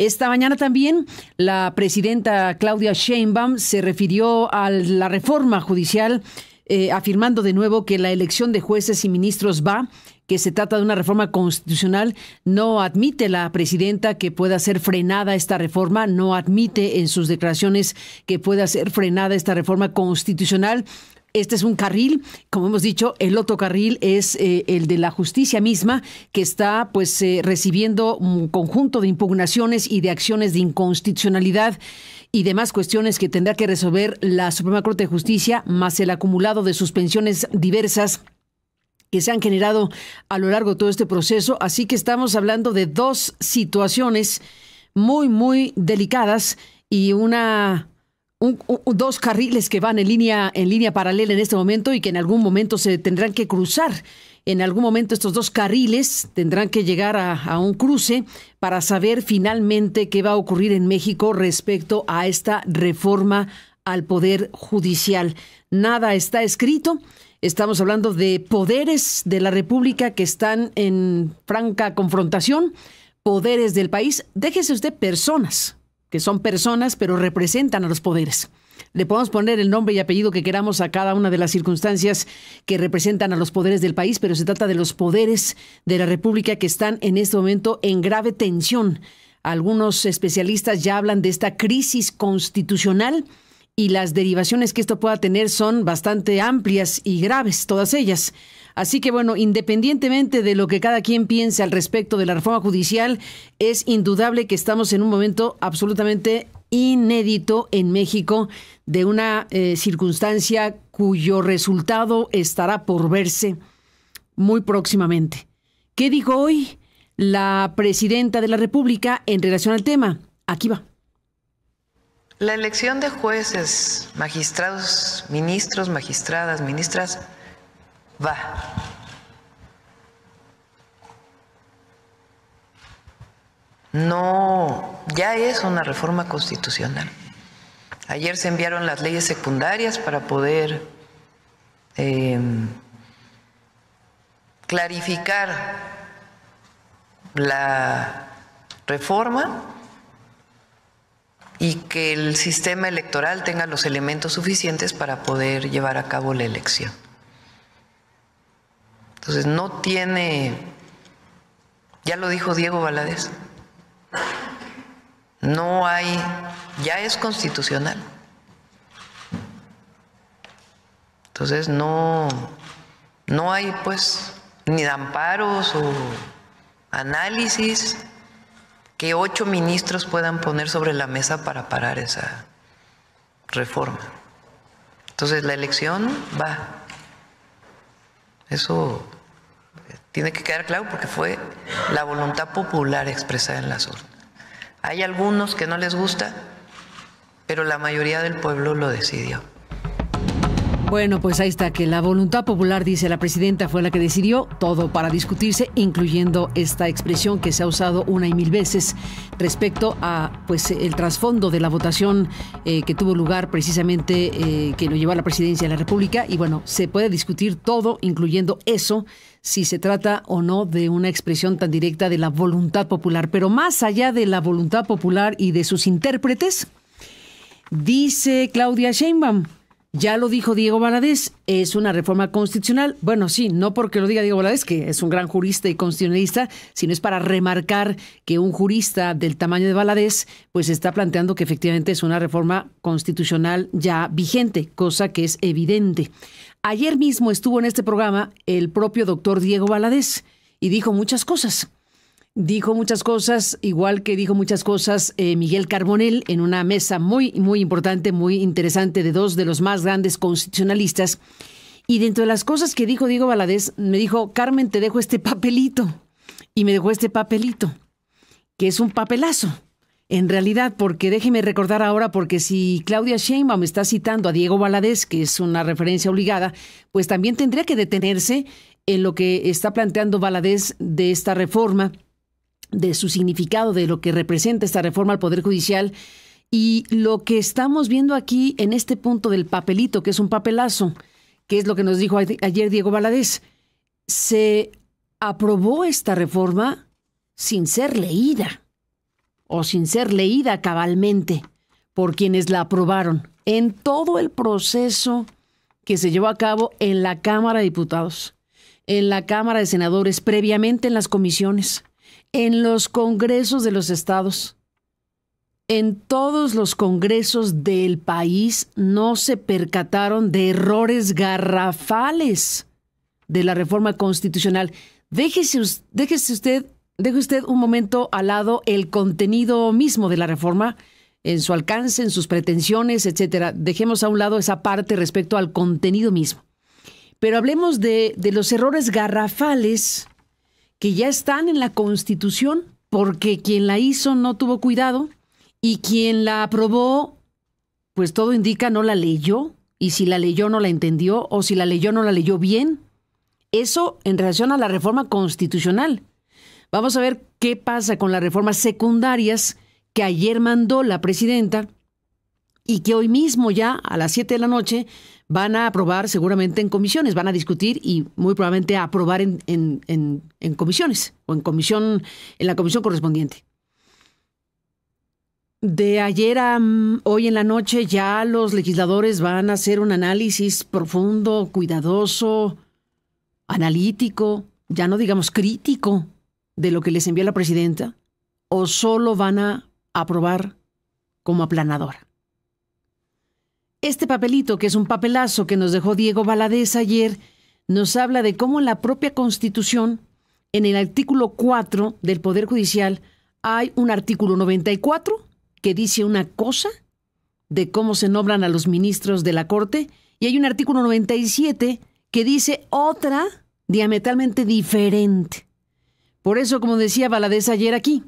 Esta mañana también la presidenta Claudia Sheinbaum se refirió a la reforma judicial eh, afirmando de nuevo que la elección de jueces y ministros va que se trata de una reforma constitucional, no admite la presidenta que pueda ser frenada esta reforma, no admite en sus declaraciones que pueda ser frenada esta reforma constitucional. Este es un carril, como hemos dicho, el otro carril es eh, el de la justicia misma, que está pues eh, recibiendo un conjunto de impugnaciones y de acciones de inconstitucionalidad y demás cuestiones que tendrá que resolver la Suprema Corte de Justicia, más el acumulado de suspensiones diversas que se han generado a lo largo de todo este proceso. Así que estamos hablando de dos situaciones muy, muy delicadas y una dos carriles que van en línea, en línea paralela en este momento y que en algún momento se tendrán que cruzar. En algún momento estos dos carriles tendrán que llegar a, a un cruce para saber finalmente qué va a ocurrir en México respecto a esta reforma al Poder Judicial. Nada está escrito. Estamos hablando de poderes de la República que están en franca confrontación, poderes del país. Déjese usted personas, que son personas, pero representan a los poderes. Le podemos poner el nombre y apellido que queramos a cada una de las circunstancias que representan a los poderes del país, pero se trata de los poderes de la República que están en este momento en grave tensión. Algunos especialistas ya hablan de esta crisis constitucional y las derivaciones que esto pueda tener son bastante amplias y graves, todas ellas. Así que bueno, independientemente de lo que cada quien piense al respecto de la reforma judicial, es indudable que estamos en un momento absolutamente inédito en México de una eh, circunstancia cuyo resultado estará por verse muy próximamente. ¿Qué dijo hoy la presidenta de la República en relación al tema? Aquí va. La elección de jueces, magistrados, ministros, magistradas, ministras va. No, ya es una reforma constitucional. Ayer se enviaron las leyes secundarias para poder em, clarificar la reforma y que el sistema electoral tenga los elementos suficientes para poder llevar a cabo la elección. Entonces no tiene, ya lo dijo Diego Valadez, no hay, ya es constitucional. Entonces no, no hay pues ni amparos o análisis que ocho ministros puedan poner sobre la mesa para parar esa reforma. Entonces la elección va. Eso tiene que quedar claro porque fue la voluntad popular expresada en las urnas. Hay algunos que no les gusta, pero la mayoría del pueblo lo decidió. Bueno, pues ahí está, que la voluntad popular, dice la presidenta, fue la que decidió todo para discutirse, incluyendo esta expresión que se ha usado una y mil veces respecto a pues el trasfondo de la votación eh, que tuvo lugar precisamente eh, que lo llevó a la presidencia de la República. Y bueno, se puede discutir todo, incluyendo eso, si se trata o no de una expresión tan directa de la voluntad popular. Pero más allá de la voluntad popular y de sus intérpretes, dice Claudia Sheinbaum ya lo dijo Diego Baladés, es una reforma constitucional. Bueno, sí, no porque lo diga Diego Baladés, que es un gran jurista y constitucionalista, sino es para remarcar que un jurista del tamaño de Baladés, pues está planteando que efectivamente es una reforma constitucional ya vigente, cosa que es evidente. Ayer mismo estuvo en este programa el propio doctor Diego Baladés y dijo muchas cosas dijo muchas cosas, igual que dijo muchas cosas eh, Miguel Carbonell en una mesa muy, muy importante, muy interesante de dos de los más grandes constitucionalistas. Y dentro de las cosas que dijo Diego Valadez, me dijo, Carmen, te dejo este papelito. Y me dejó este papelito, que es un papelazo. En realidad, porque déjeme recordar ahora, porque si Claudia Sheinbaum está citando a Diego Valadez, que es una referencia obligada, pues también tendría que detenerse en lo que está planteando Valadez de esta reforma de su significado, de lo que representa esta reforma al Poder Judicial y lo que estamos viendo aquí en este punto del papelito, que es un papelazo, que es lo que nos dijo ayer Diego Valadez. Se aprobó esta reforma sin ser leída o sin ser leída cabalmente por quienes la aprobaron en todo el proceso que se llevó a cabo en la Cámara de Diputados, en la Cámara de Senadores, previamente en las comisiones en los congresos de los estados. En todos los congresos del país no se percataron de errores garrafales de la reforma constitucional. Déjese, usted, deje usted un momento al lado el contenido mismo de la reforma, en su alcance, en sus pretensiones, etcétera. Dejemos a un lado esa parte respecto al contenido mismo. Pero hablemos de los errores garrafales que ya están en la Constitución porque quien la hizo no tuvo cuidado y quien la aprobó, pues todo indica no la leyó y si la leyó no la entendió o si la leyó no la leyó bien. Eso en relación a la reforma constitucional. Vamos a ver qué pasa con las reformas secundarias que ayer mandó la presidenta y que hoy mismo ya a las 7 de la noche van a aprobar seguramente en comisiones, van a discutir y muy probablemente a aprobar en, comisiones o en comisión, en la comisión correspondiente. De ayer a mm, hoy en la noche ya los legisladores van a hacer un análisis profundo, cuidadoso, analítico, ya no digamos crítico de lo que les envía la presidenta, o solo van a aprobar como aplanadora. Este papelito, que es un papelazo que nos dejó Diego Valadez ayer, nos habla de cómo en la propia Constitución, en el artículo 4 del Poder Judicial, hay un artículo 94 que dice una cosa de cómo se nombran a los ministros de la Corte y hay un artículo 97 que dice otra diametralmente diferente. Por eso, como decía Valadez ayer aquí,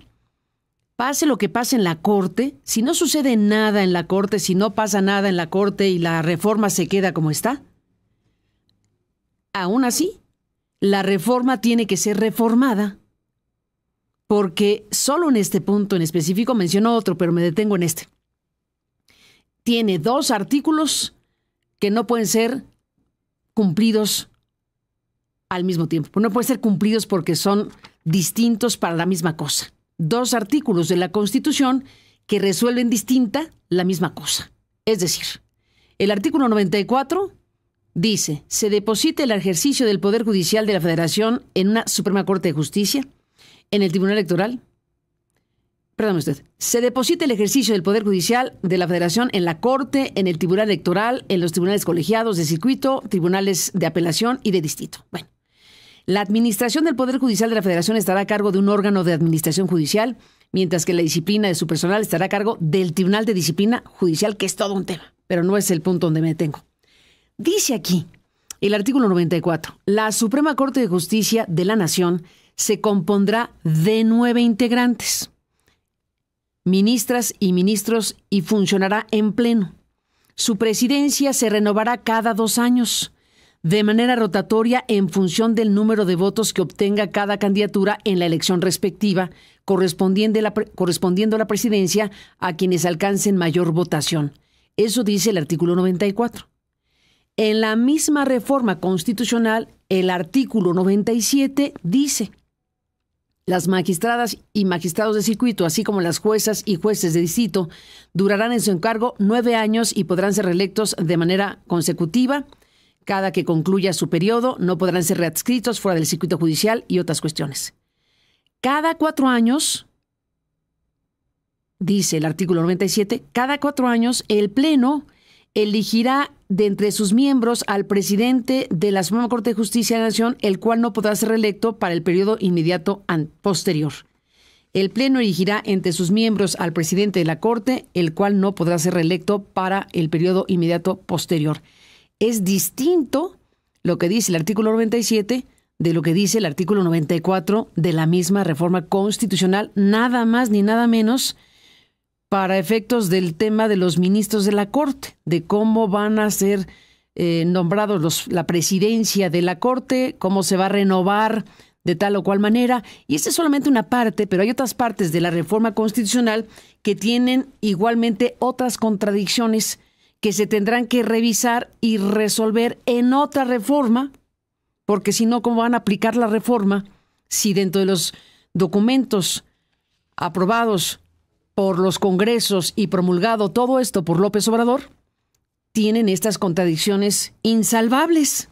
pase lo que pase en la Corte, si no sucede nada en la Corte, si no pasa nada en la Corte y la reforma se queda como está, aún así, la reforma tiene que ser reformada. Porque solo en este punto en específico menciono otro, pero me detengo en este. Tiene dos artículos que no pueden ser cumplidos al mismo tiempo. No pueden ser cumplidos porque son distintos para la misma cosa dos artículos de la Constitución que resuelven distinta la misma cosa. Es decir, el artículo 94 dice, se deposita el ejercicio del Poder Judicial de la Federación en una Suprema Corte de Justicia, en el Tribunal Electoral. Perdón usted, se deposita el ejercicio del Poder Judicial de la Federación en la Corte, en el Tribunal Electoral, en los tribunales colegiados de circuito, tribunales de apelación y de distrito. Bueno, la administración del Poder Judicial de la Federación estará a cargo de un órgano de administración judicial, mientras que la disciplina de su personal estará a cargo del Tribunal de Disciplina Judicial, que es todo un tema, pero no es el punto donde me detengo. Dice aquí el artículo 94, la Suprema Corte de Justicia de la Nación se compondrá de nueve integrantes, ministras y ministros, y funcionará en pleno. Su presidencia se renovará cada dos años de manera rotatoria en función del número de votos que obtenga cada candidatura en la elección respectiva, correspondiendo a correspondiendo la presidencia a quienes alcancen mayor votación. Eso dice el artículo 94. En la misma reforma constitucional, el artículo 97 dice, las magistradas y magistrados de circuito, así como las juezas y jueces de distrito, durarán en su encargo nueve años y podrán ser reelectos de manera consecutiva cada que concluya su periodo, no podrán ser readscritos fuera del circuito judicial y otras cuestiones. Cada cuatro años, dice el artículo 97, cada cuatro años el Pleno elegirá de entre sus miembros al presidente de la Suprema Corte de Justicia de la Nación, el cual no podrá ser reelecto para el periodo inmediato posterior. El Pleno elegirá entre sus miembros al presidente de la Corte, el cual no podrá ser reelecto para el periodo inmediato posterior es distinto lo que dice el artículo 97 de lo que dice el artículo 94 de la misma reforma constitucional, nada más ni nada menos para efectos del tema de los ministros de la Corte, de cómo van a ser eh, nombrados los, la presidencia de la Corte, cómo se va a renovar de tal o cual manera. Y esta es solamente una parte, pero hay otras partes de la reforma constitucional que tienen igualmente otras contradicciones que se tendrán que revisar y resolver en otra reforma, porque si no, ¿cómo van a aplicar la reforma si dentro de los documentos aprobados por los congresos y promulgado todo esto por López Obrador, tienen estas contradicciones insalvables?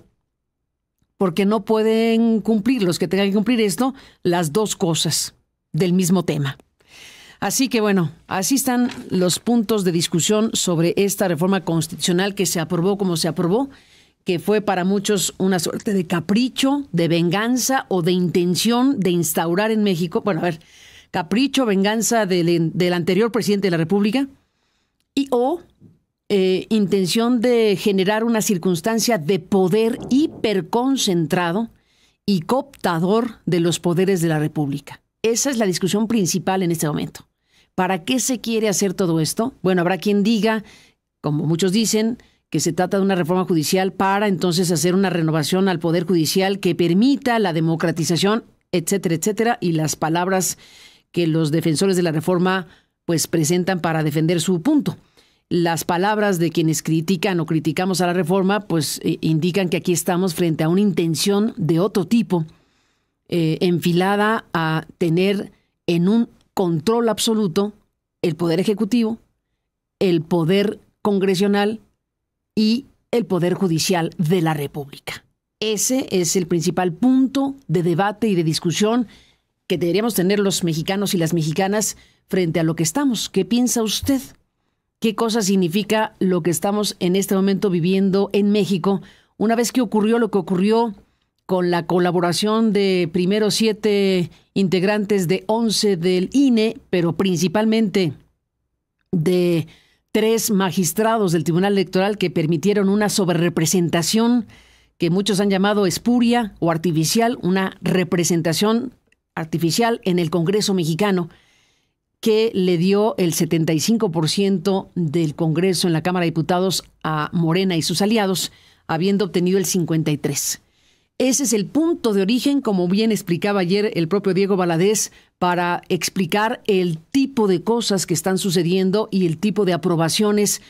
Porque no pueden cumplir los que tengan que cumplir esto, las dos cosas del mismo tema. Así que bueno, así están los puntos de discusión sobre esta reforma constitucional que se aprobó como se aprobó, que fue para muchos una suerte de capricho, de venganza o de intención de instaurar en México, bueno, a ver, capricho, venganza del, del anterior presidente de la República y o eh, intención de generar una circunstancia de poder hiperconcentrado y cooptador de los poderes de la República. Esa es la discusión principal en este momento. ¿Para qué se quiere hacer todo esto? Bueno, habrá quien diga, como muchos dicen, que se trata de una reforma judicial para entonces hacer una renovación al Poder Judicial que permita la democratización, etcétera, etcétera, y las palabras que los defensores de la reforma pues presentan para defender su punto. Las palabras de quienes critican o criticamos a la reforma pues eh, indican que aquí estamos frente a una intención de otro tipo, eh, enfilada a tener en un control absoluto el poder ejecutivo, el poder congresional y el poder judicial de la República. Ese es el principal punto de debate y de discusión que deberíamos tener los mexicanos y las mexicanas frente a lo que estamos. ¿Qué piensa usted? ¿Qué cosa significa lo que estamos en este momento viviendo en México una vez que ocurrió lo que ocurrió con la colaboración de primero siete integrantes de 11 del INE, pero principalmente de tres magistrados del Tribunal Electoral que permitieron una sobrerepresentación que muchos han llamado espuria o artificial, una representación artificial en el Congreso mexicano que le dio el 75% del Congreso en la Cámara de Diputados a Morena y sus aliados, habiendo obtenido el 53%. Ese es el punto de origen, como bien explicaba ayer el propio Diego Baladés, para explicar el tipo de cosas que están sucediendo y el tipo de aprobaciones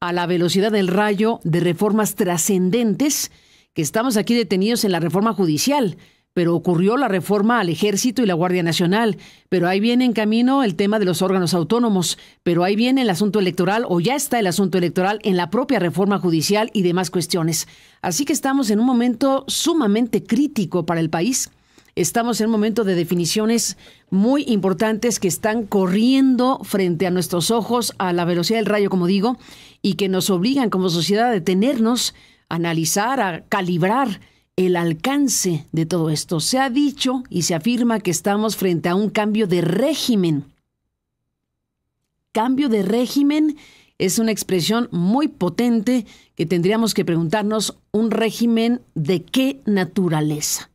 a la velocidad del rayo de reformas trascendentes que estamos aquí detenidos en la reforma judicial pero ocurrió la reforma al Ejército y la Guardia Nacional, pero ahí viene en camino el tema de los órganos autónomos, pero ahí viene el asunto electoral o ya está el asunto electoral en la propia reforma judicial y demás cuestiones. Así que estamos en un momento sumamente crítico para el país. Estamos en un momento de definiciones muy importantes que están corriendo frente a nuestros ojos a la velocidad del rayo, como digo, y que nos obligan como sociedad a detenernos, a analizar, a calibrar el alcance de todo esto. Se ha dicho y se afirma que estamos frente a un cambio de régimen. Cambio de régimen es una expresión muy potente que tendríamos que preguntarnos un régimen de qué naturaleza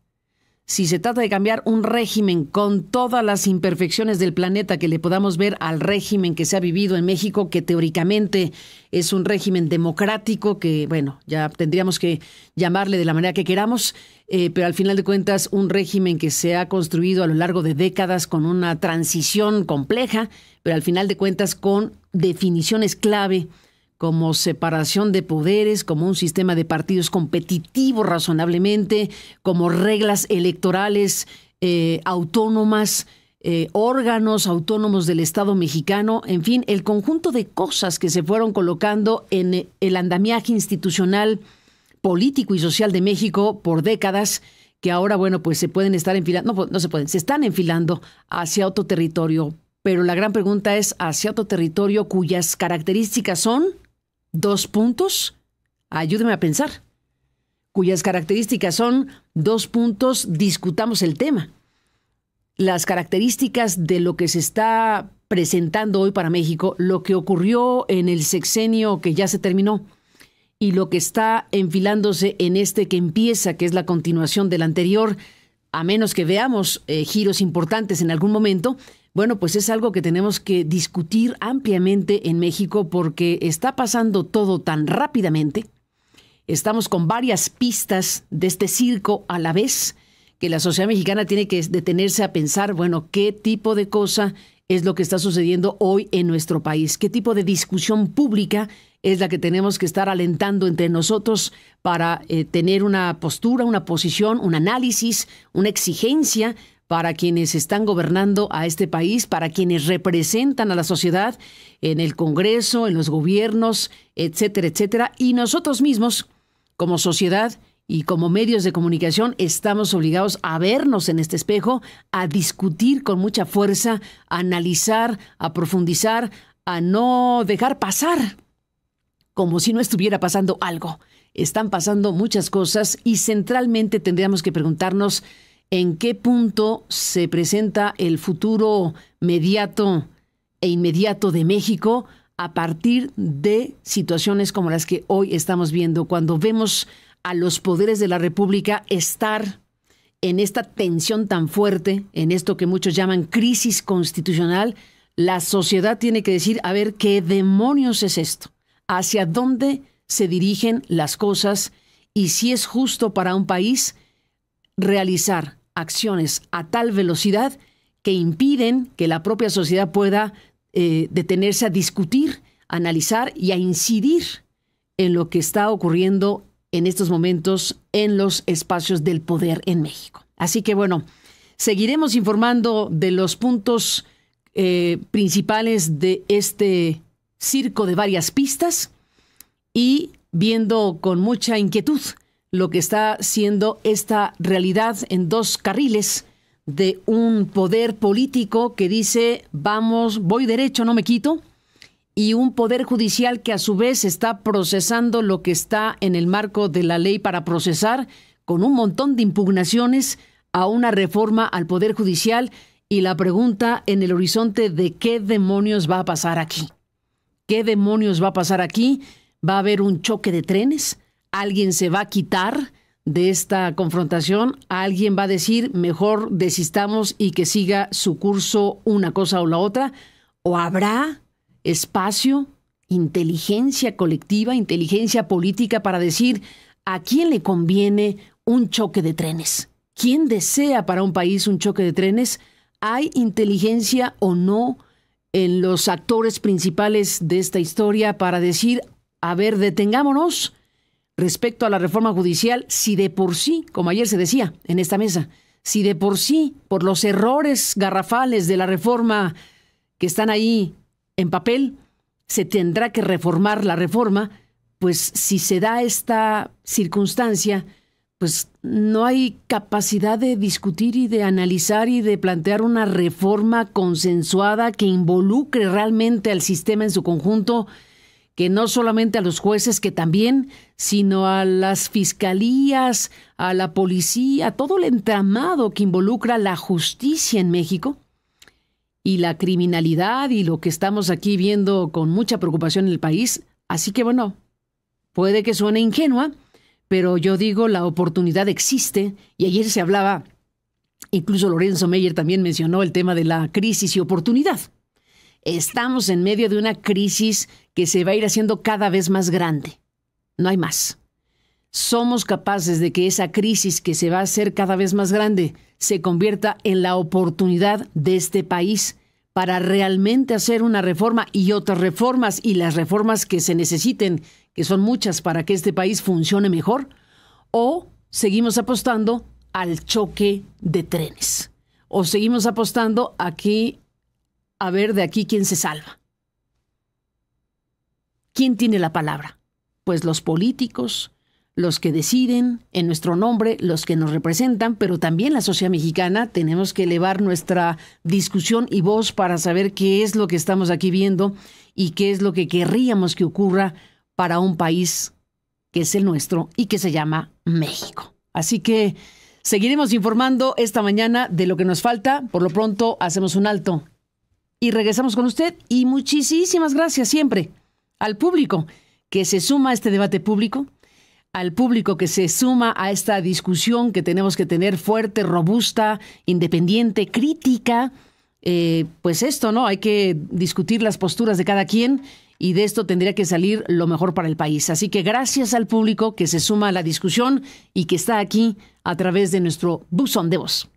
si se trata de cambiar un régimen con todas las imperfecciones del planeta que le podamos ver al régimen que se ha vivido en México, que teóricamente es un régimen democrático, que bueno, ya tendríamos que llamarle de la manera que queramos, eh, pero al final de cuentas un régimen que se ha construido a lo largo de décadas con una transición compleja, pero al final de cuentas con definiciones clave como separación de poderes, como un sistema de partidos competitivo razonablemente, como reglas electorales eh, autónomas, eh, órganos autónomos del Estado mexicano, en fin, el conjunto de cosas que se fueron colocando en el andamiaje institucional, político y social de México por décadas que ahora, bueno, pues se pueden estar enfilando, no, pues, no se pueden, se están enfilando hacia otro territorio pero la gran pregunta es hacia otro territorio cuyas características son dos puntos, ayúdeme a pensar, cuyas características son dos puntos, discutamos el tema. Las características de lo que se está presentando hoy para México, lo que ocurrió en el sexenio que ya se terminó y lo que está enfilándose en este que empieza, que es la continuación del anterior, a menos que veamos eh, giros importantes en algún momento, bueno, pues es algo que tenemos que discutir ampliamente en México porque está pasando todo tan rápidamente. Estamos con varias pistas de este circo a la vez que la sociedad mexicana tiene que detenerse a pensar, bueno, qué tipo de cosa es lo que está sucediendo hoy en nuestro país, qué tipo de discusión pública es la que tenemos que estar alentando entre nosotros para eh, tener una postura, una posición, un análisis, una exigencia para quienes están gobernando a este país, para quienes representan a la sociedad en el Congreso, en los gobiernos, etcétera, etcétera. Y nosotros mismos, como sociedad y como medios de comunicación, estamos obligados a vernos en este espejo, a discutir con mucha fuerza, a analizar, a profundizar, a no dejar pasar como si no estuviera pasando algo. Están pasando muchas cosas y centralmente tendríamos que preguntarnos en qué punto se presenta el futuro mediato e inmediato de México a partir de situaciones como las que hoy estamos viendo, cuando vemos a los poderes de la República estar en esta tensión tan fuerte, en esto que muchos llaman crisis constitucional, la sociedad tiene que decir, a ver, ¿qué demonios es esto? ¿Hacia dónde se dirigen las cosas? Y si es justo para un país realizar acciones a tal velocidad que impiden que la propia sociedad pueda eh, detenerse a discutir, analizar y a incidir en lo que está ocurriendo en estos momentos en los espacios del poder en México. Así que bueno, seguiremos informando de los puntos eh, principales de este circo de varias pistas y viendo con mucha inquietud lo que está siendo esta realidad en dos carriles de un poder político que dice vamos, voy derecho, no me quito, y un poder judicial que a su vez está procesando lo que está en el marco de la ley para procesar con un montón de impugnaciones a una reforma al poder judicial y la pregunta en el horizonte de qué demonios va a pasar aquí. ¿Qué demonios va a pasar aquí? ¿Va a haber un choque de trenes? alguien se va a quitar de esta confrontación, alguien va a decir, mejor desistamos y que siga su curso una cosa o la otra, o habrá espacio, inteligencia colectiva, inteligencia política para decir a quién le conviene un choque de trenes. ¿Quién desea para un país un choque de trenes? ¿Hay inteligencia o no en los actores principales de esta historia para decir, a ver, detengámonos? respecto a la reforma judicial si de por sí, como ayer se decía en esta mesa, si de por sí, por los errores garrafales de la reforma que están ahí en papel, se tendrá que reformar la reforma, pues si se da esta circunstancia, pues no hay capacidad de discutir y de analizar y de plantear una reforma consensuada que involucre realmente al sistema en su conjunto que no solamente a los jueces, que también, sino a las fiscalías, a la policía, a todo el entramado que involucra la justicia en México y la criminalidad y lo que estamos aquí viendo con mucha preocupación en el país. Así que bueno, puede que suene ingenua, pero yo digo, la oportunidad existe y ayer se hablaba, incluso Lorenzo Meyer también mencionó el tema de la crisis y oportunidad. Estamos en medio de una crisis que se va a ir haciendo cada vez más grande. No hay más. Somos capaces de que esa crisis que se va a hacer cada vez más grande se convierta en la oportunidad de este país para realmente hacer una reforma y otras reformas y las reformas que se necesiten, que son muchas para que este país funcione mejor, o seguimos apostando al choque de trenes, o seguimos apostando aquí a ver de aquí quién se salva. ¿Quién tiene la palabra? Pues los políticos, los que deciden en nuestro nombre, los que nos representan, pero también la sociedad mexicana. Tenemos que elevar nuestra discusión y voz para saber qué es lo que estamos aquí viendo y qué es lo que querríamos que ocurra para un país que es el nuestro y que se llama México. Así que seguiremos informando esta mañana de lo que nos falta. Por lo pronto, hacemos un alto y regresamos con usted. Y muchísimas gracias siempre al público que se suma a este debate público, al público que se suma a esta discusión que tenemos que tener fuerte, robusta, independiente, crítica. Eh, pues esto, ¿no? Hay que discutir las posturas de cada quien y de esto tendría que salir lo mejor para el país. Así que gracias al público que se suma a la discusión y que está aquí a través de nuestro buzón de voz.